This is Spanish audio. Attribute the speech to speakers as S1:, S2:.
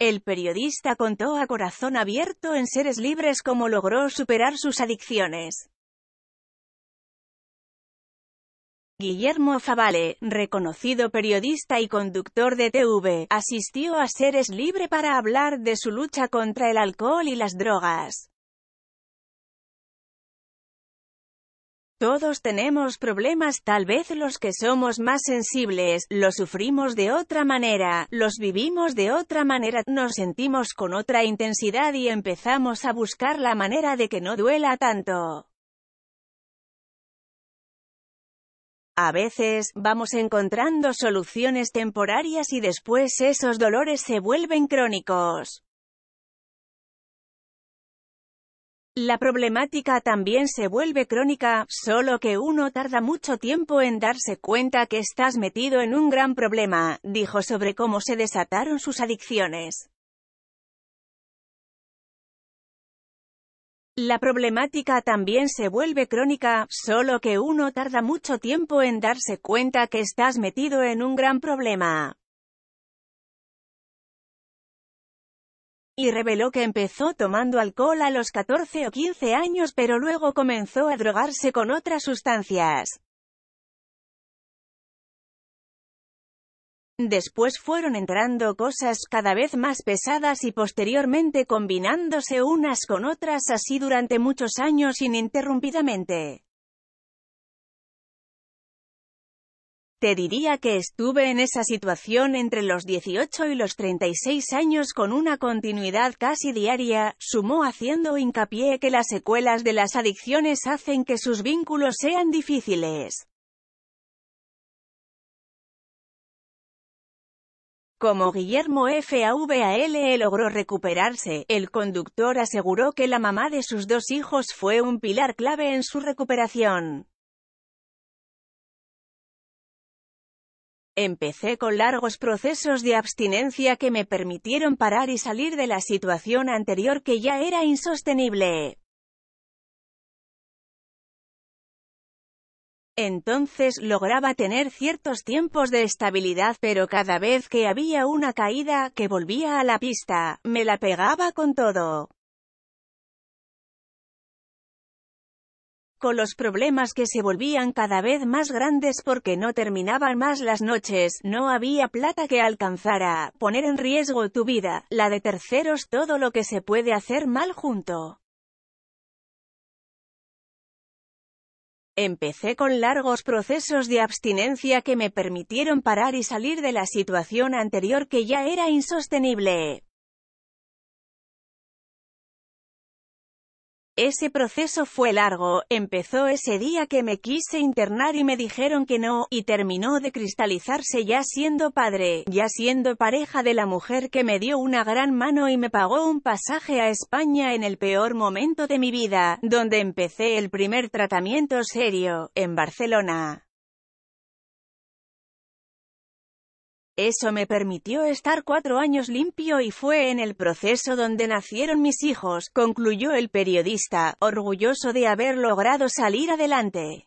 S1: El periodista contó a corazón abierto en Seres Libres cómo logró superar sus adicciones. Guillermo Favale, reconocido periodista y conductor de TV, asistió a Seres Libre para hablar de su lucha contra el alcohol y las drogas. Todos tenemos problemas, tal vez los que somos más sensibles, los sufrimos de otra manera, los vivimos de otra manera, nos sentimos con otra intensidad y empezamos a buscar la manera de que no duela tanto. A veces, vamos encontrando soluciones temporarias y después esos dolores se vuelven crónicos. La problemática también se vuelve crónica, solo que uno tarda mucho tiempo en darse cuenta que estás metido en un gran problema, dijo sobre cómo se desataron sus adicciones. La problemática también se vuelve crónica, solo que uno tarda mucho tiempo en darse cuenta que estás metido en un gran problema, y reveló que empezó tomando alcohol a los 14 o 15 años pero luego comenzó a drogarse con otras sustancias. Después fueron entrando cosas cada vez más pesadas y posteriormente combinándose unas con otras así durante muchos años ininterrumpidamente. Te diría que estuve en esa situación entre los 18 y los 36 años con una continuidad casi diaria, sumó haciendo hincapié que las secuelas de las adicciones hacen que sus vínculos sean difíciles. Como Guillermo FAVAL e. logró recuperarse, el conductor aseguró que la mamá de sus dos hijos fue un pilar clave en su recuperación. Empecé con largos procesos de abstinencia que me permitieron parar y salir de la situación anterior que ya era insostenible. Entonces lograba tener ciertos tiempos de estabilidad, pero cada vez que había una caída que volvía a la pista, me la pegaba con todo. con los problemas que se volvían cada vez más grandes porque no terminaban más las noches, no había plata que alcanzara, poner en riesgo tu vida, la de terceros, todo lo que se puede hacer mal junto. Empecé con largos procesos de abstinencia que me permitieron parar y salir de la situación anterior que ya era insostenible. Ese proceso fue largo, empezó ese día que me quise internar y me dijeron que no, y terminó de cristalizarse ya siendo padre, ya siendo pareja de la mujer que me dio una gran mano y me pagó un pasaje a España en el peor momento de mi vida, donde empecé el primer tratamiento serio, en Barcelona. Eso me permitió estar cuatro años limpio y fue en el proceso donde nacieron mis hijos, concluyó el periodista, orgulloso de haber logrado salir adelante.